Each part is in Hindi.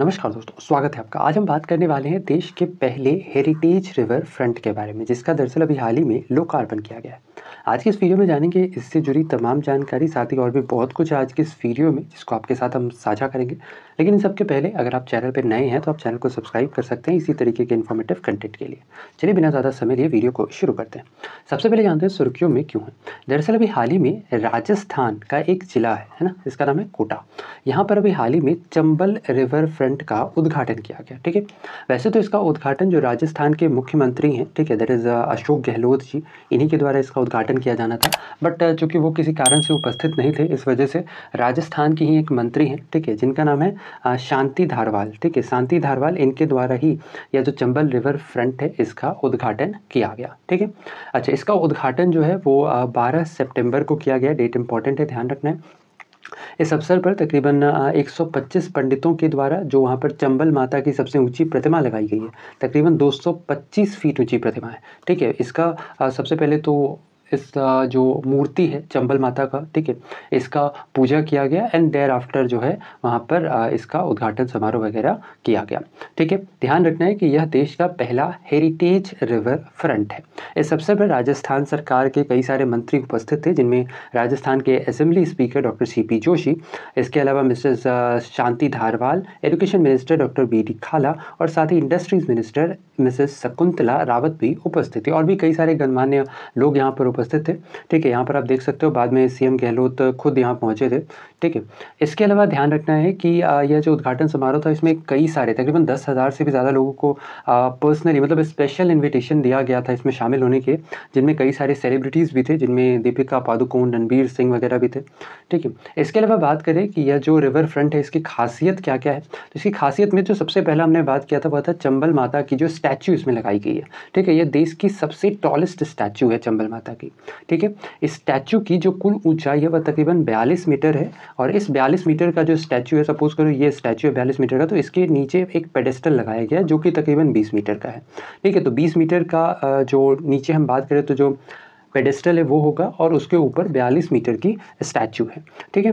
नमस्कार दोस्तों स्वागत है आपका आज हम बात करने वाले हैं देश के पहले हेरिटेज रिवर फ्रंट के बारे में जिसका दरअसल अभी हाल ही में लोकार्पण किया गया है आज की इस वीडियो में जानेंगे इससे जुड़ी तमाम जानकारी साथ ही और भी बहुत कुछ आज की इस वीडियो में जिसको आपके साथ हम साझा करेंगे लेकिन इन सबके पहले अगर आप चैनल पर नए हैं तो आप चैनल को सब्सक्राइब कर सकते हैं इसी तरीके के इन्फॉर्मेटिव कंटेंट के लिए चलिए बिना ज़्यादा समय लिए वीडियो को शुरू करते हैं सबसे पहले जानते हैं सुर्खियों में क्यों है दरअसल अभी हाल ही में राजस्थान का एक ज़िला है ना इसका नाम है कोटा यहाँ पर अभी हाल ही में चंबल रिवर फ्रंट फ्रंट का उद्घाटन किया गया ठीक है वैसे तो इसका उद्घाटन जो राजस्थान के मुख्यमंत्री हैं ठीक है that is uh, Ashok Gehlot ji इन्हीं के द्वारा इसका उद्घाटन किया जाना था बट uh, चूंकि वो किसी कारण से उपस्थित नहीं थे इस वजह से राजस्थान के ही एक मंत्री हैं ठीक है जिनका नाम है uh, शांति धारवाल ठीक है शांति धारवाल इनके द्वारा ही यह जो चंबल रिवर फ्रंट है इसका उद्घाटन किया गया ठीक है अच्छा इसका उद्घाटन जो है वो बारह सेप्टेम्बर को किया गया डेट इंपॉर्टेंट है ध्यान रखना है इस अवसर पर तकरीबन 125 पंडितों के द्वारा जो वहाँ पर चंबल माता की सबसे ऊंची प्रतिमा लगाई गई है तकरीबन 225 फीट ऊंची प्रतिमा है ठीक है इसका सबसे पहले तो इस जो मूर्ति है चंबल माता का ठीक है इसका पूजा किया गया एंड देयर आफ्टर जो है वहाँ पर इसका उद्घाटन समारोह वगैरह किया गया ठीक है ध्यान रखना है कि यह देश का पहला हेरिटेज रिवर फ्रंट है इस अवसर पर राजस्थान सरकार के कई सारे मंत्री उपस्थित थे जिनमें राजस्थान के assembly speaker doctor C Joshi इसके अलावा Mrs Shanti Dhariwal education minister doctor B D Kalla और साथ ही industries minister Mrs Shakuntala Rawat भी उपस्थित थे और भी कई सारे गणमान्य लोग यहाँ पर उपस्थित उपस्थित थे ठीक है यहाँ पर आप देख सकते हो बाद में सीएम गहलोत खुद यहाँ पहुँचे थे ठीक है इसके अलावा ध्यान रखना है कि यह जो उद्घाटन समारोह था इसमें कई सारे तकरीबन दस हज़ार से भी ज़्यादा लोगों को पर्सनली मतलब स्पेशल इन्विटेशन दिया गया था इसमें शामिल होने के जिनमें कई सारे सेलिब्रिटीज़ भी थे जिनमें दीपिका पादुकोण रणबीर सिंह वगैरह भी थे ठीक है इसके अलावा बात करें कि यह जो रिवर फ्रंट है इसकी खासियत क्या क्या है तो इसकी खासियत में जो सबसे पहला हमने बात किया था वह था चंबल माता की जो स्टैचू इसमें लगाई गई है ठीक है यह देश की सबसे टॉलेस्ट स्टैचू है चंबल माता की जाएगी ठीक है इस स्टैचू की जो कुल ऊंचाई है वह तकरीबन बयालीस मीटर है और इस बयालीस मीटर का जो स्टैचू है सपोज करो ये स्टैचू है बयालीस मीटर का तो इसके नीचे एक पेडेस्टल लगाया गया जो कि तकरीबन बीस मीटर का है ठीक है तो बीस मीटर का जो नीचे हम बात करें तो जो पेडेस्टल है वो होगा और उसके ऊपर बयालीस मीटर की स्टैचू है ठीक है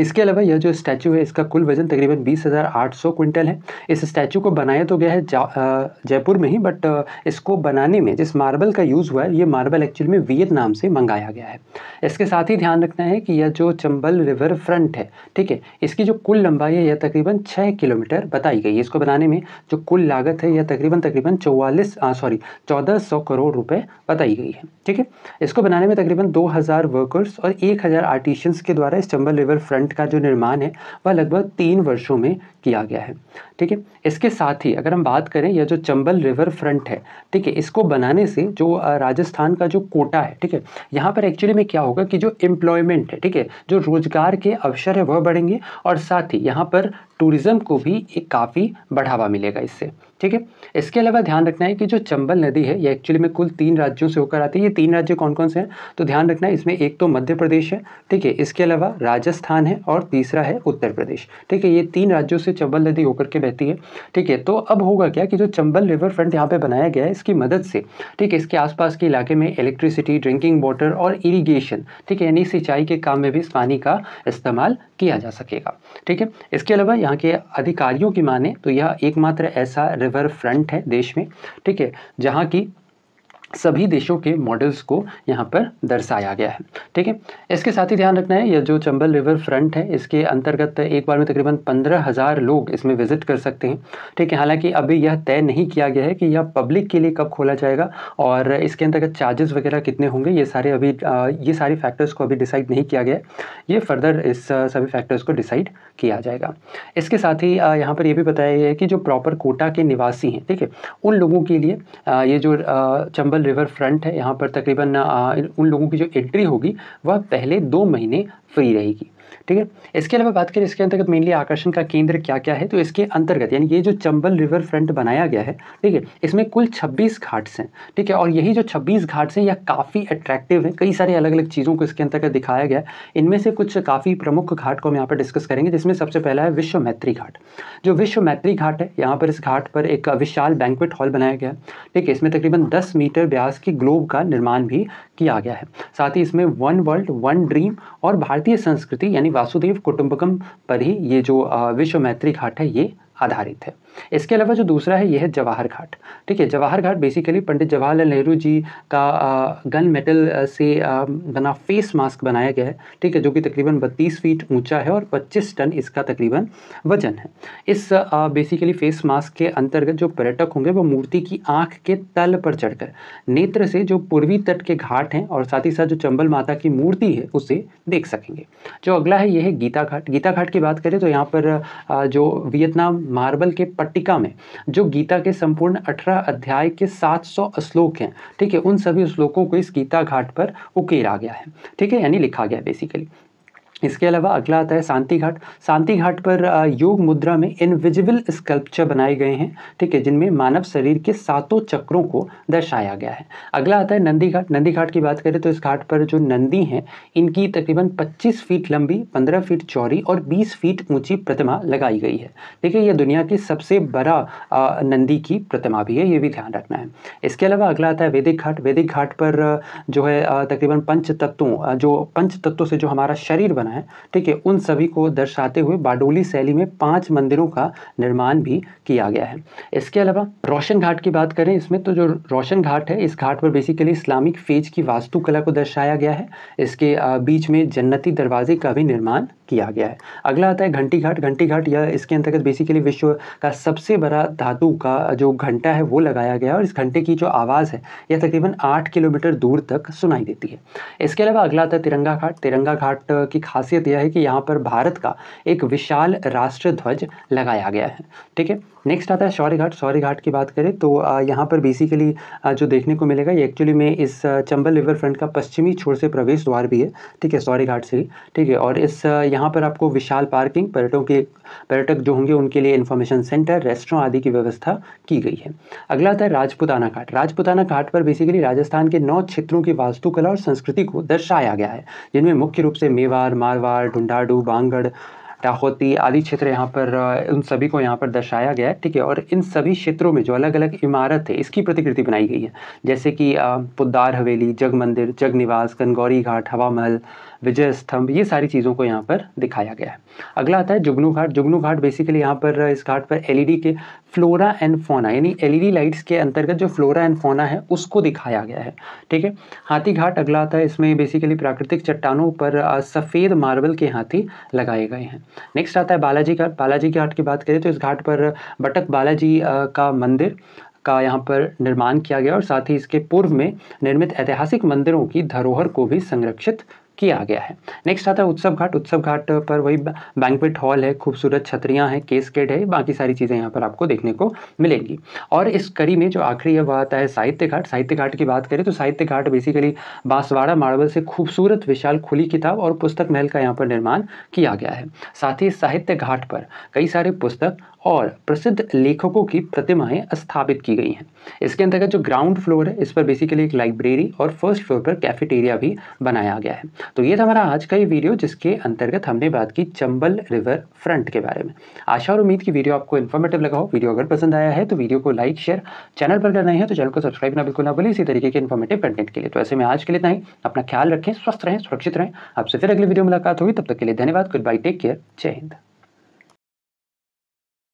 इसके अलावा यह जो स्टैचू है इसका कुल वजन तकरीबन 20,800 क्विंटल है इस स्टैचू को बनाया तो गया है जयपुर में ही बट इसको बनाने में जिस मार्बल का यूज़ हुआ है ये मार्बल एक्चुअल में वियतनाम से मंगाया गया है इसके साथ ही ध्यान रखना है कि यह जो चंबल रिवर फ्रंट है ठीक है इसकी जो कुल लंबाई है यह तकरीबन छः किलोमीटर बताई गई है इसको बनाने में जो कुल लागत है यह तकरीबन तकरीबन चौवालीस सॉरी चौदह सौ करोड़ रुपये बताई गई है ठीक है इसको बनाने में तकरीबन दो हज़ार वर्कर्स और एक हज़ार के द्वारा इस चंबल रिवर फ्रंट प्लांट का जो निर्माण है वह लगभग तीन वर्षों में किया गया है ठीक है इसके साथ ही अगर हम बात करें यह जो चंबल रिवर फ्रंट है ठीक है इसको बनाने से जो राजस्थान का जो कोटा है ठीक है यहाँ पर एक्चुअली में क्या होगा कि जो एम्प्लॉयमेंट है ठीक है जो रोजगार के अवसर है वह बढ़ेंगे और साथ ही यहाँ पर टूरिज़्म को भी एक काफ़ी बढ़ावा मिलेगा इससे ठीक है इसके अलावा ध्यान रखना है कि जो चंबल नदी है ये एक्चुअली में कुल तीन राज्यों से होकर आती है ये तीन राज्य कौन कौन से हैं तो ध्यान रखना है इसमें एक तो मध्य प्रदेश है ठीक है इसके अलावा राजस्थान है और तीसरा है उत्तर प्रदेश ठीक है ये तीन राज्यों से से चंबल नदी होकर के बहती है ठीक है तो अब होगा क्या कि जो चंबल रिवर फ्रंट यहाँ पे बनाया गया है इसकी मदद से ठीक है इसके आसपास के इलाके में इलेक्ट्रिसिटी ड्रिंकिंग वाटर और इरीगेशन ठीक है यानी सिंचाई के काम में भी इस पानी का इस्तेमाल किया जा सकेगा ठीक है इसके अलावा यहाँ के अधिकारियों की माने तो यह एकमात्र ऐसा रिवर फ्रंट है देश में ठीक है जहाँ की सभी देशों के मॉडल्स को यहाँ पर दर्शाया गया है ठीक है इसके साथ ही ध्यान रखना है यह जो चंबल रिवर फ्रंट है इसके अंतर्गत एक बार में तकरीबन पंद्रह हज़ार लोग इसमें विजिट कर सकते हैं ठीक है हालांकि अभी यह तय नहीं किया गया है कि यह पब्लिक के लिए कब खोला जाएगा और इसके अंतर्गत चार्जेस वगैरह कितने होंगे ये सारे अभी ये सारे फैक्टर्स को अभी डिसाइड नहीं किया गया ये फर्दर इस सभी फैक्टर्स को डिसाइड किया जाएगा इसके साथ ही यहाँ पर यह भी बताया गया है कि जो प्रॉपर कोटा के निवासी हैं ठीक है उन लोगों के लिए ये जो चंबल केरल रिवर फ्रंट है यहाँ पर तकरीबन उन लोगों की जो एंट्री होगी वह पहले दो महीने फ्री रहेगी ठीक है इसके अलावा बात करें इसके अंतर्गत मेनली आकर्षण का केंद्र क्या क्या है तो इसके अंतर्गत यानी ये जो चंबल रिवर फ्रंट बनाया गया है ठीक है इसमें कुल 26 घाट्स हैं ठीक है और यही जो 26 घाट्स हैं यह काफ़ी अट्रैक्टिव है कई सारे अलग अलग चीज़ों को इसके अंतर्गत दिखाया गया है इनमें से कुछ काफ़ी प्रमुख घाट को हम यहाँ पर डिस्कस करेंगे जिसमें सबसे पहला है विश्व मैत्री घाट जो विश्व मैत्री घाट है यहाँ पर इस घाट पर एक विशाल बैंकवेट हॉल बनाया गया ठीक है इसमें तकरीबन दस मीटर ब्यास की ग्लोब का निर्माण भी किया गया है साथ ही इसमें वन वर्ल्ड वन ड्रीम और भारतीय संस्कृति यानी वासुदेव कुटुंबकम पर ही ये जो विश्व मैत्री घाट है ये आधारित है इसके अलावा जो दूसरा है यह है जवाहर घाट ठीक है जवाहर घाट बेसिकली पंडित जवाहरलाल नेहरू जी का गन मेटल से बना फेस मास्क बनाया गया है ठीक है जो कि तकरीबन बत्तीस फीट ऊंचा है और 25 टन इसका तकरीबन वजन है इस बेसिकली फेस मास्क के अंतर्गत जो पर्यटक होंगे वो मूर्ति की आँख के तल पर चढ़कर नेत्र से जो पूर्वी तट के घाट हैं और साथ ही साथ जो चंबल माता की मूर्ति है उसे देख सकेंगे जो अगला है यह है गीता घाट गीता घाट की बात करें तो यहाँ पर जो वियतनाम मार्बल के पट्टिका में जो गीता के संपूर्ण अठारह अध्याय के 700 श्लोक हैं ठीक है उन सभी श्लोकों को इस गीता घाट पर उकेरा गया है ठीक है यानी लिखा गया बेसिकली इसके अलावा अगला आता है शांति घाट शांति घाट पर योग मुद्रा में इनविजिबल स्कल्पचर बनाए गए हैं ठीक है जिनमें मानव शरीर के सातों चक्रों को दर्शाया गया है अगला आता है नंदी घाट नंदी घाट की बात करें तो इस घाट पर जो नंदी हैं इनकी तकरीबन 25 फीट लंबी 15 फीट चौड़ी और 20 फीट ऊंची प्रतिमा लगाई गई है ठीक है यह दुनिया की सबसे बड़ा नंदी की प्रतिमा भी है ये भी ध्यान रखना है इसके अलावा अगला आता है वैदिक घाट वैदिक घाट पर जो है तकरीबन पंच तत्वों जो पंच तत्वों से जो हमारा शरीर बना है ठीक है उन सभी को दर्शाते हुए बाडोली शैली में पांच मंदिरों का निर्माण भी किया गया है इसके अलावा रोशन घाट की बात करें इसमें तो जो रोशन घाट है इस घाट पर बेसिकली इस्लामिक फेज की वास्तुकला को दर्शाया गया है इसके बीच में जन्नती दरवाजे का भी निर्माण किया गया है अगला आता है घंटी घाट घंटी घाट यह इसके अंतर्गत बेसिकली विश्व का सबसे बड़ा धातु का जो घंटा है वो लगाया गया और इस घंटे की जो आवाज़ है यह तकरीबन आठ किलोमीटर दूर तक सुनाई देती है इसके अलावा अगला आता है तिरंगा घाट तिरंगा घाट की खासियत यह है कि यहाँ पर भारत का एक विशाल राष्ट्र ध्वज लगाया गया है ठीक है नेक्स्ट आता है शौर्य घाट शौर्य घाट की बात करें तो यहाँ पर बेसिकली जो देखने को मिलेगा ये एक्चुअली में इस चंबल रिवर फ्रंट का पश्चिमी छोर से प्रवेश द्वार भी है ठीक है सॉरी घाट से ठीक है और इस यहाँ पर आपको विशाल पार्किंग पर्यटकों के पर्यटक जो होंगे उनके लिए इन्फॉर्मेशन सेंटर रेस्टोरेंट आदि की व्यवस्था की गई है अगला आता है राजपुताना घाट राजपुताना घाट पर बेसिकली राजस्थान के नौ क्षेत्रों की वास्तुकला और संस्कृति को दर्शाया गया है जिनमें मुख्य रूप से मेवाड़ मारवाड़ ढूंढाडू बांगड़ दाहोती आदि क्षेत्र यहाँ पर उन सभी को यहाँ पर दर्शाया गया है ठीक है और इन सभी क्षेत्रों में जो अलग अलग इमारत है इसकी प्रतिकृति बनाई गई है जैसे कि पुद्दार हवेली जग मंदिर जग निवास गनगौरी घाट हवा महल विजय स्तंभ ये सारी चीज़ों को यहाँ पर दिखाया गया है अगला आता है जुगनू घाट जुगनू घाट बेसिकली यहाँ पर इस घाट पर एलईडी e के फ्लोरा एंड फोना यानी एलईडी लाइट्स e के अंतर्गत जो फ्लोरा एंड फोना है उसको दिखाया गया है ठीक है हाथी घाट अगला आता है इसमें बेसिकली प्राकृतिक चट्टानों पर सफ़ेद मार्बल के हाथी लगाए गए हैं नेक्स्ट आता है बालाजी घाट बालाजी घाट की बात करें तो इस घाट पर बटक बालाजी का मंदिर का यहाँ पर निर्माण किया गया और साथ ही इसके पूर्व में निर्मित ऐतिहासिक मंदिरों की धरोहर को भी संरक्षित किया गया है नेक्स्ट आता है उत्सव घाट उत्सव घाट पर वही बैंकवेट हॉल है खूबसूरत छतरियाँ हैं केसकेड है बाकी सारी चीज़ें यहाँ पर आपको देखने को मिलेंगी और इस कड़ी में जो आखिरी है वह आता है साहित्य घाट साहित्य घाट की बात करें तो साहित्य घाट बेसिकली बांसवाड़ा मार्बल से खूबसूरत विशाल खुली किताब और पुस्तक महल का यहाँ पर निर्माण किया गया है साथ ही साहित्य घाट पर कई सारे पुस्तक और प्रसिद्ध लेखकों की प्रतिमाएं स्थापित की गई हैं इसके अंतर्गत जो ग्राउंड फ्लोर है इस पर बेसिकली एक लाइब्रेरी और फर्स्ट फ्लोर पर कैफेटेरिया भी बनाया गया है तो ये था हमारा आज का ये वीडियो जिसके अंतर्गत हमने बात की चंबल रिवर फ्रंट के बारे में आशा और उम्मीद की वीडियो आपको इन्फॉर्मेटिव लगा हो वीडियो अगर पसंद आया है तो वीडियो को लाइक शेयर चैनल पर अगर है तो चैनल को सब्सक्राइब ना बिल्कुल ना भूलें इसी तरीके के इन्फॉर्मेटिव कंटेंट के लिए तो ऐसे में आज के लिए इतना ही अपना ख्याल रखें स्वस्थ रहें सुरक्षित रहें आपसे फिर अगली वीडियो मुलाकात होगी तब तक के लिए धन्यवाद गुड बाई टेक केयर जय हिंद